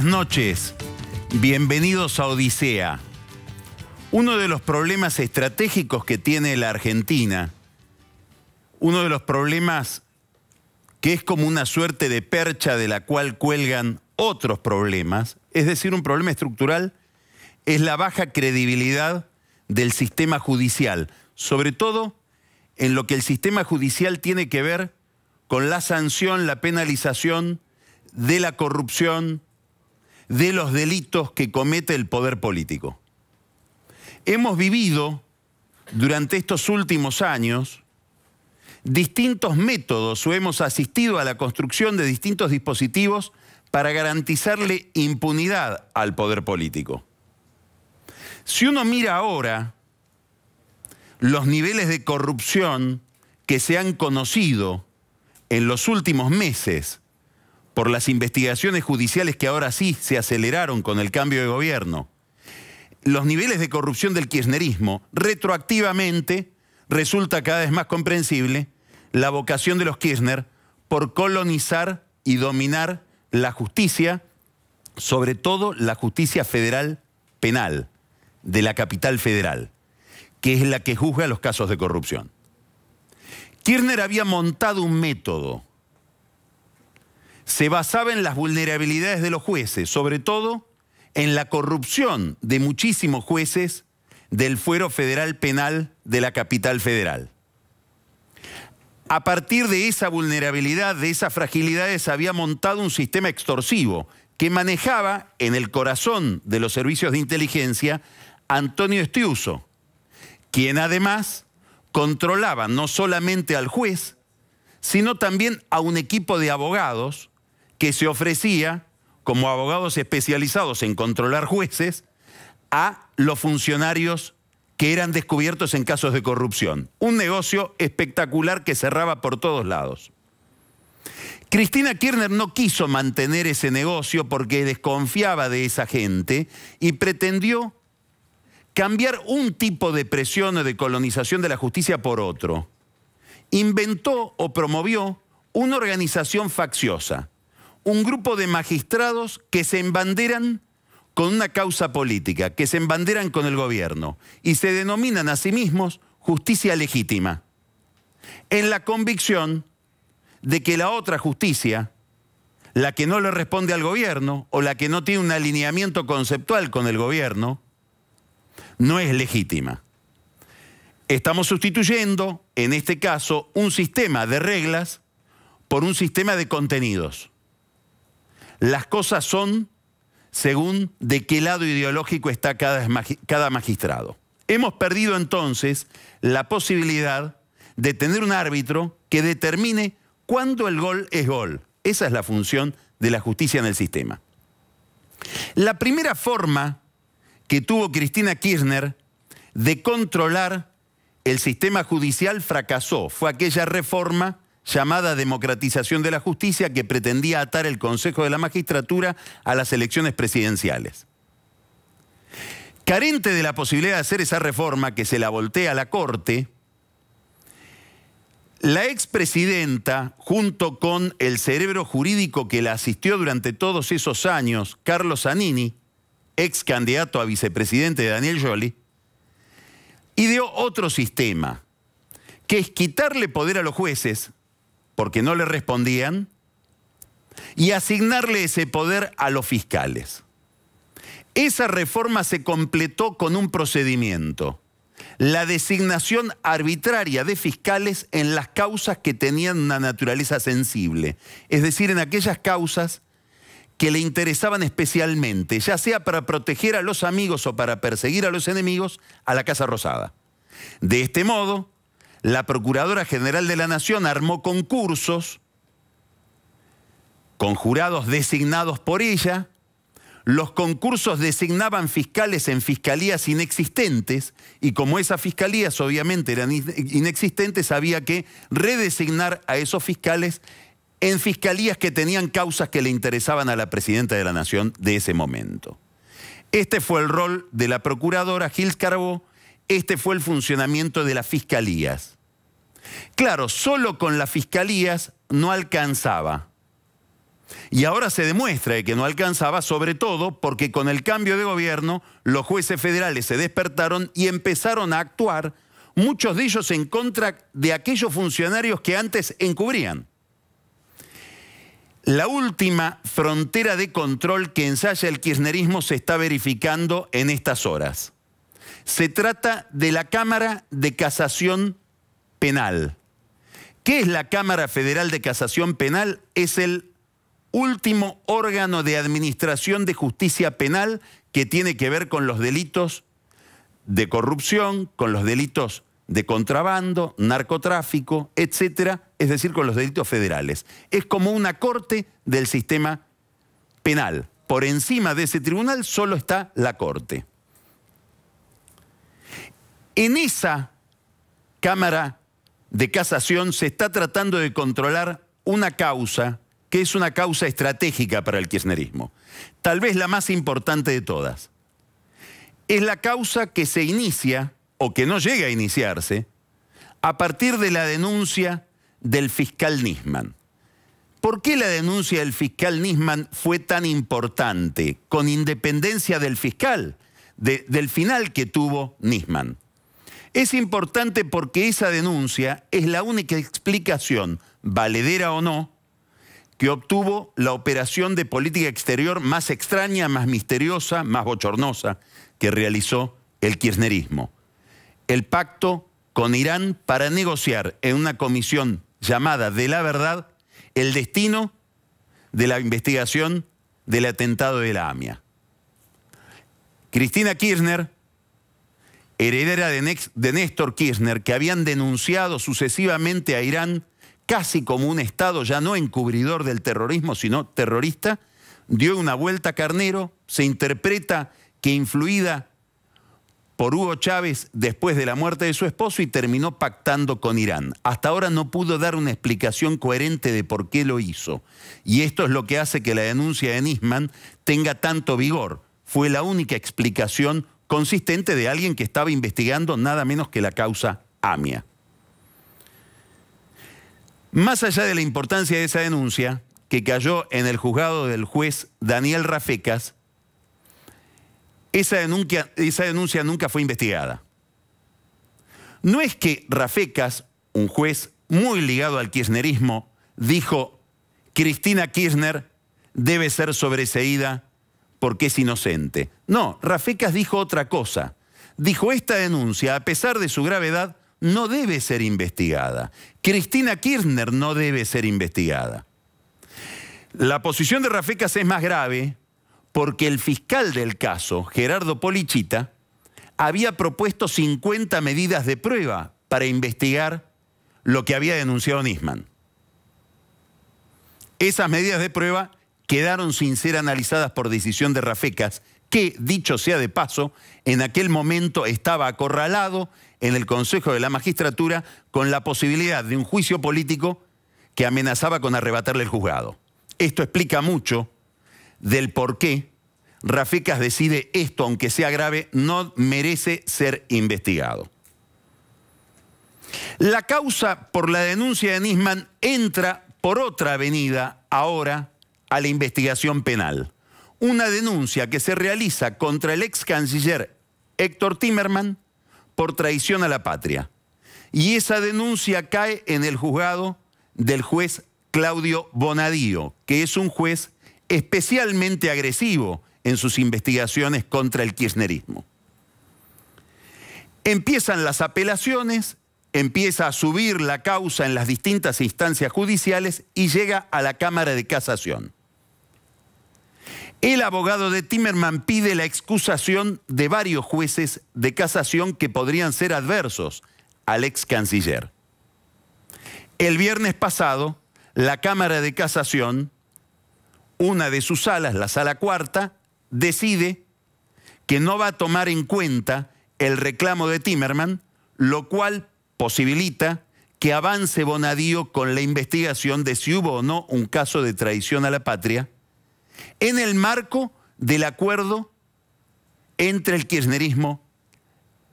Buenas noches, bienvenidos a Odisea. Uno de los problemas estratégicos que tiene la Argentina, uno de los problemas que es como una suerte de percha de la cual cuelgan otros problemas, es decir, un problema estructural, es la baja credibilidad del sistema judicial, sobre todo en lo que el sistema judicial tiene que ver con la sanción, la penalización de la corrupción, de los delitos que comete el poder político. Hemos vivido durante estos últimos años distintos métodos o hemos asistido a la construcción de distintos dispositivos para garantizarle impunidad al poder político. Si uno mira ahora los niveles de corrupción que se han conocido en los últimos meses por las investigaciones judiciales que ahora sí se aceleraron con el cambio de gobierno, los niveles de corrupción del kirchnerismo, retroactivamente resulta cada vez más comprensible la vocación de los Kirchner por colonizar y dominar la justicia, sobre todo la justicia federal penal de la capital federal, que es la que juzga los casos de corrupción. Kirchner había montado un método se basaba en las vulnerabilidades de los jueces, sobre todo en la corrupción de muchísimos jueces del fuero federal penal de la capital federal. A partir de esa vulnerabilidad, de esas fragilidades, había montado un sistema extorsivo que manejaba en el corazón de los servicios de inteligencia Antonio Estiuso, quien además controlaba no solamente al juez, sino también a un equipo de abogados que se ofrecía como abogados especializados en controlar jueces a los funcionarios que eran descubiertos en casos de corrupción. Un negocio espectacular que cerraba por todos lados. Cristina Kirchner no quiso mantener ese negocio porque desconfiaba de esa gente y pretendió cambiar un tipo de presión o de colonización de la justicia por otro. Inventó o promovió una organización facciosa un grupo de magistrados que se embanderan con una causa política, que se embanderan con el gobierno y se denominan a sí mismos justicia legítima, en la convicción de que la otra justicia, la que no le responde al gobierno o la que no tiene un alineamiento conceptual con el gobierno, no es legítima. Estamos sustituyendo, en este caso, un sistema de reglas por un sistema de contenidos. Las cosas son según de qué lado ideológico está cada, magistrado. Hemos perdido entonces la posibilidad de tener un árbitro que determine cuándo el gol es gol. Esa es la función de la justicia en el sistema. La primera forma que tuvo Cristina Kirchner de controlar el sistema judicial fracasó. Fue aquella reforma llamada democratización de la justicia que pretendía atar el Consejo de la Magistratura a las elecciones presidenciales. Carente de la posibilidad de hacer esa reforma que se la voltea a la Corte, la expresidenta, junto con el cerebro jurídico que la asistió durante todos esos años, Carlos Zanini, ex candidato a vicepresidente de Daniel Jolie, ideó otro sistema, que es quitarle poder a los jueces, porque no le respondían, y asignarle ese poder a los fiscales. Esa reforma se completó con un procedimiento, la designación arbitraria de fiscales en las causas que tenían una naturaleza sensible, es decir, en aquellas causas que le interesaban especialmente, ya sea para proteger a los amigos o para perseguir a los enemigos, a la Casa Rosada. De este modo, la Procuradora General de la Nación armó concursos con jurados designados por ella. Los concursos designaban fiscales en fiscalías inexistentes y como esas fiscalías obviamente eran inexistentes, había que redesignar a esos fiscales en fiscalías que tenían causas que le interesaban a la Presidenta de la Nación de ese momento. Este fue el rol de la Procuradora Gil Carbó este fue el funcionamiento de las fiscalías. Claro, solo con las fiscalías no alcanzaba. Y ahora se demuestra que no alcanzaba, sobre todo porque con el cambio de gobierno los jueces federales se despertaron y empezaron a actuar, muchos de ellos en contra de aquellos funcionarios que antes encubrían. La última frontera de control que ensaya el kirchnerismo se está verificando en estas horas. Se trata de la Cámara de Casación Penal. ¿Qué es la Cámara Federal de Casación Penal? Es el último órgano de administración de justicia penal que tiene que ver con los delitos de corrupción, con los delitos de contrabando, narcotráfico, etcétera, es decir, con los delitos federales. Es como una corte del sistema penal. Por encima de ese tribunal solo está la corte. En esa Cámara de Casación se está tratando de controlar una causa que es una causa estratégica para el kirchnerismo, tal vez la más importante de todas. Es la causa que se inicia, o que no llega a iniciarse, a partir de la denuncia del fiscal Nisman. ¿Por qué la denuncia del fiscal Nisman fue tan importante, con independencia del fiscal, del final que tuvo Nisman? Es importante porque esa denuncia es la única explicación, valedera o no, que obtuvo la operación de política exterior más extraña, más misteriosa, más bochornosa que realizó el kirchnerismo. El pacto con Irán para negociar en una comisión llamada de la verdad el destino de la investigación del atentado de la AMIA. Cristina Kirchner heredera de, Néstor Kirchner, que habían denunciado sucesivamente a Irán casi como un Estado ya no encubridor del terrorismo, sino terrorista, dio una vuelta a Carnero, se interpreta que influida por Hugo Chávez después de la muerte de su esposo y terminó pactando con Irán. Hasta ahora no pudo dar una explicación coherente de por qué lo hizo. Y esto es lo que hace que la denuncia de Nisman tenga tanto vigor. Fue la única explicación consistente de alguien que estaba investigando nada menos que la causa AMIA. Más allá de la importancia de esa denuncia, que cayó en el juzgado del juez Daniel Rafecas, esa denuncia, esa denuncia nunca fue investigada. No es que Rafecas, un juez muy ligado al kirchnerismo, dijo, Cristina Kirchner debe ser sobreseída porque es inocente. No, Rafecas dijo otra cosa. Dijo, esta denuncia, a pesar de su gravedad, no debe ser investigada. Cristina Kirchner no debe ser investigada. La posición de Rafecas es más grave porque el fiscal del caso, Gerardo Polichita, había propuesto 50 medidas de prueba para investigar lo que había denunciado Nisman. Esas medidas de prueba quedaron sin ser analizadas por decisión de Rafecas, que, dicho sea de paso, en aquel momento estaba acorralado en el Consejo de la Magistratura con la posibilidad de un juicio político que amenazaba con arrebatarle el juzgado. Esto explica mucho del por qué Rafecas decide esto, aunque sea grave, no merece ser investigado. La causa por la denuncia de Nisman entra por otra avenida ahora a la investigación penal. Una denuncia que se realiza contra el ex canciller Héctor Timerman por traición a la patria. Y esa denuncia cae en el juzgado del juez Claudio Bonadío, que es un juez especialmente agresivo en sus investigaciones contra el kirchnerismo. Empiezan las apelaciones, empieza a subir la causa en las distintas instancias judiciales y llega a la Cámara de Casación. El abogado de Timerman pide la excusación de varios jueces de casación que podrían ser adversos al ex canciller. El viernes pasado, la Cámara de Casación, una de sus salas, la sala cuarta, decide que no va a tomar en cuenta el reclamo de Timerman, lo cual posibilita que avance Bonadío con la investigación de si hubo o no un caso de traición a la patria en el marco del acuerdo entre el kirchnerismo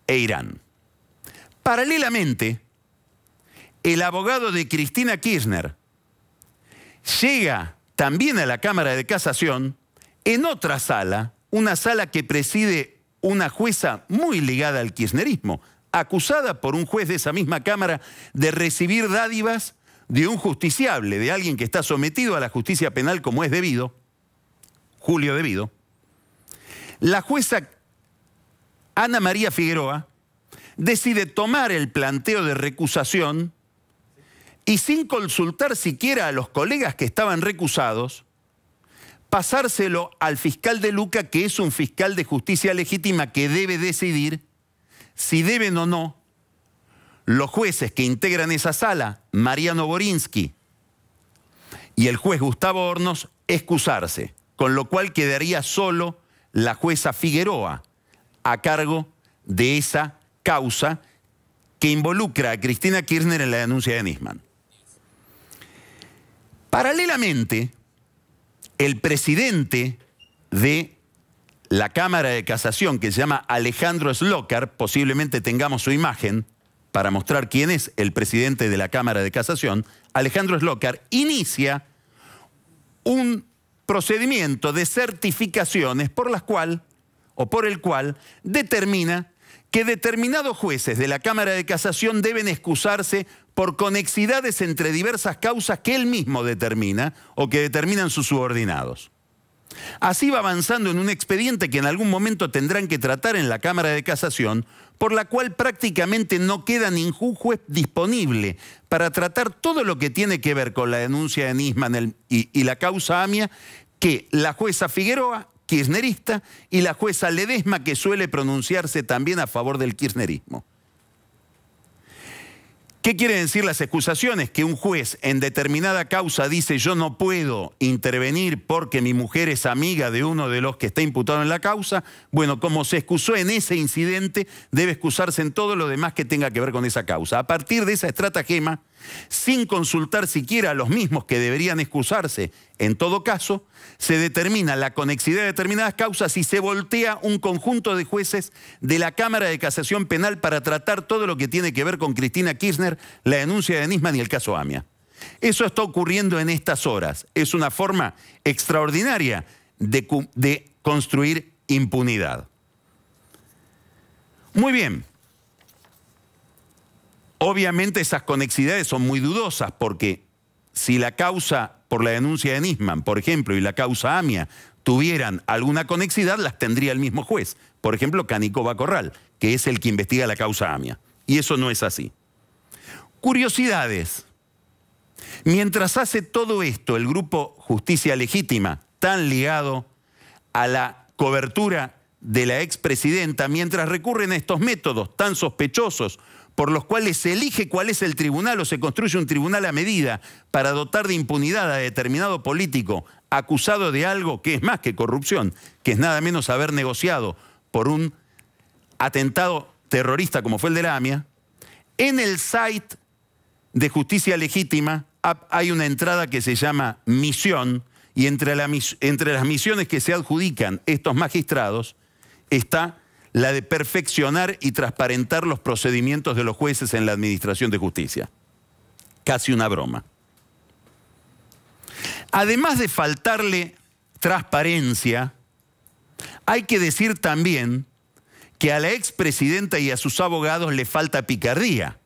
e Irán. Paralelamente, el abogado de Cristina Kirchner llega también a la Cámara de Casación en otra sala, una sala que preside una jueza muy ligada al kirchnerismo, acusada por un juez de esa misma Cámara de recibir dádivas de un justiciable, de alguien que está sometido a la justicia penal como es debido, Julio debido. la jueza Ana María Figueroa decide tomar el planteo de recusación y sin consultar siquiera a los colegas que estaban recusados, pasárselo al fiscal de Luca, que es un fiscal de justicia legítima que debe decidir si deben o no los jueces que integran esa sala, Mariano Borinsky y el juez Gustavo Hornos, excusarse con lo cual quedaría solo la jueza Figueroa a cargo de esa causa que involucra a Cristina Kirchner en la denuncia de Nisman. Paralelamente, el presidente de la Cámara de Casación, que se llama Alejandro Slocar, posiblemente tengamos su imagen para mostrar quién es el presidente de la Cámara de Casación, Alejandro Slocar inicia un procedimiento de certificaciones por las cual o por el cual determina que determinados jueces de la Cámara de Casación deben excusarse por conexidades entre diversas causas que él mismo determina o que determinan sus subordinados. Así va avanzando en un expediente que en algún momento tendrán que tratar en la Cámara de Casación por la cual prácticamente no queda ningún juez disponible para tratar todo lo que tiene que ver con la denuncia de Nisman y, y, la causa AMIA, que la jueza Figueroa, kirchnerista, y la jueza Ledesma, que suele pronunciarse también a favor del kirchnerismo. ¿Qué quieren decir las excusaciones? Que un juez en determinada causa dice yo no puedo intervenir porque mi mujer es amiga de uno de los que está imputado en la causa. Bueno, como se excusó en ese incidente, debe excusarse en todo lo demás que tenga que ver con esa causa. A partir de esa estratagema, sin consultar siquiera a los mismos que deberían excusarse. En todo caso, se determina la conexidad de determinadas causas y se voltea un conjunto de jueces de la Cámara de Casación Penal para tratar todo lo que tiene que ver con Cristina Kirchner, la denuncia de Nisman y el caso Amia. Eso está ocurriendo en estas horas. Es una forma extraordinaria de, de construir impunidad. Muy bien. Obviamente esas conexidades son muy dudosas porque si la causa por la denuncia de Nisman, por ejemplo, y la causa AMIA tuvieran alguna conexidad, las tendría el mismo juez. Por ejemplo, Canicoba Corral, que es el que investiga la causa AMIA. Y eso no es así. Curiosidades. Mientras hace todo esto el grupo Justicia Legítima, tan ligado a la cobertura de la expresidenta, mientras recurren a estos métodos tan sospechosos por los cuales se elige cuál es el tribunal o se construye un tribunal a medida para dotar de impunidad a determinado político acusado de algo que es más que corrupción, que es nada menos haber negociado por un atentado terrorista como fue el de la AMIA, en el site de justicia legítima hay una entrada que se llama misión y entre, entre las misiones que se adjudican estos magistrados está la de perfeccionar y transparentar los procedimientos de los jueces en la administración de justicia. Casi una broma. Además de faltarle transparencia, hay que decir también que a la expresidenta y a sus abogados le falta picardía,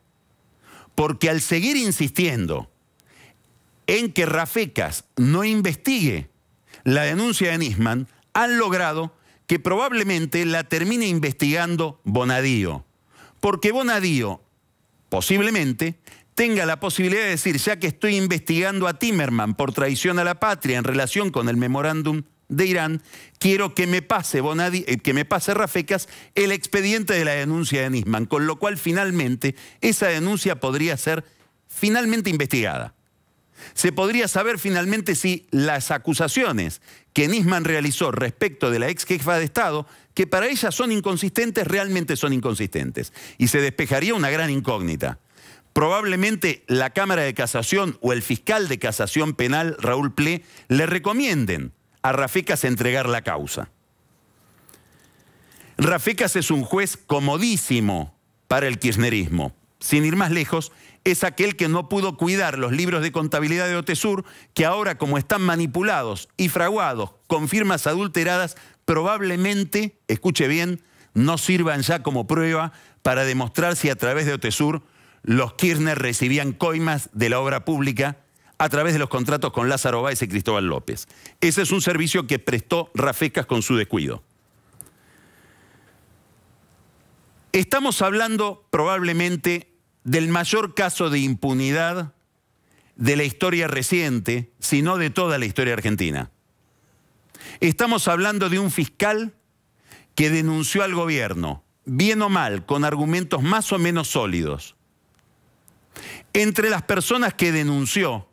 porque al seguir insistiendo en que Rafecas no investigue la denuncia de Nisman, han logrado que probablemente la termine investigando Bonadío. Porque Bonadío, posiblemente, tenga la posibilidad de decir, ya que estoy investigando a Timerman por traición a la patria en relación con el memorándum de Irán, quiero que me pase, eh, que me pase Rafecas el expediente de la denuncia de Nisman, con lo cual finalmente esa denuncia podría ser finalmente investigada se podría saber finalmente si las acusaciones que Nisman realizó respecto de la ex jefa de Estado, que para ella son inconsistentes, realmente son inconsistentes. Y se despejaría una gran incógnita. Probablemente la Cámara de Casación o el fiscal de Casación Penal, Raúl Ple, le recomienden a Rafecas entregar la causa. Rafecas es un juez comodísimo para el kirchnerismo. Sin ir más lejos, es aquel que no pudo cuidar los libros de contabilidad de OTESUR, que ahora como están manipulados y fraguados con firmas adulteradas, probablemente, escuche bien, no sirvan ya como prueba para demostrar si a través de OTESUR los Kirchner recibían coimas de la obra pública a través de los contratos con Lázaro Báez y Cristóbal López. Ese es un servicio que prestó Rafecas con su descuido. Estamos hablando probablemente del mayor caso de impunidad de la historia reciente, sino de toda la historia argentina. Estamos hablando de un fiscal que denunció al gobierno, bien o mal, con argumentos más o menos sólidos. Entre las personas que denunció,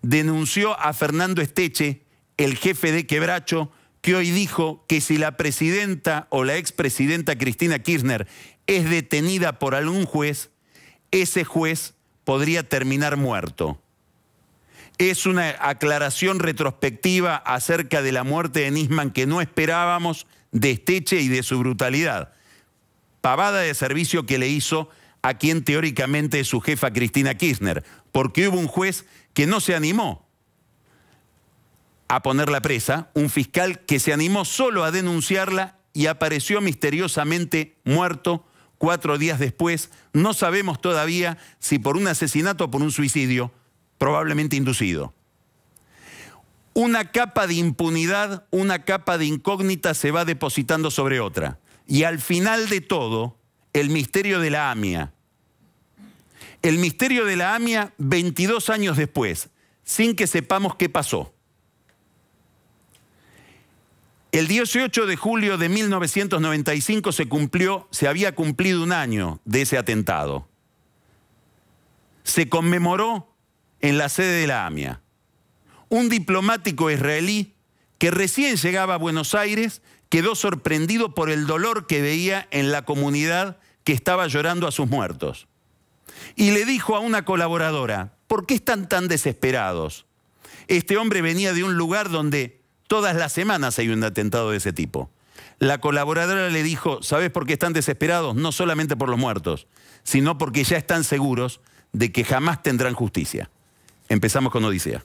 denunció a Fernando Esteche, el jefe de Quebracho, que hoy dijo que si la presidenta o la expresidenta Cristina Kirchner es detenida por algún juez, ese juez podría terminar muerto. Es una aclaración retrospectiva acerca de la muerte de Nisman que no esperábamos de Esteche y de su brutalidad. Pavada de servicio que le hizo a quien teóricamente es su jefa Cristina Kirchner, porque hubo un juez que no se animó a ponerla presa, un fiscal que se animó solo a denunciarla y apareció misteriosamente muerto cuatro días después. No sabemos todavía si por un asesinato o por un suicidio, probablemente inducido. Una capa de impunidad, una capa de incógnita se va depositando sobre otra. Y al final de todo, el misterio de la AMIA. El misterio de la AMIA 22 años después, sin que sepamos qué pasó. El 18 de julio de 1995 se cumplió, se había cumplido un año de ese atentado. Se conmemoró en la sede de la AMIA. Un diplomático israelí que recién llegaba a Buenos Aires quedó sorprendido por el dolor que veía en la comunidad que estaba llorando a sus muertos. Y le dijo a una colaboradora, ¿por qué están tan desesperados? Este hombre venía de un lugar donde Todas las semanas hay un atentado de ese tipo. La colaboradora le dijo, ¿sabes por qué están desesperados? No solamente por los muertos, sino porque ya están seguros de que jamás tendrán justicia. Empezamos con Odisea.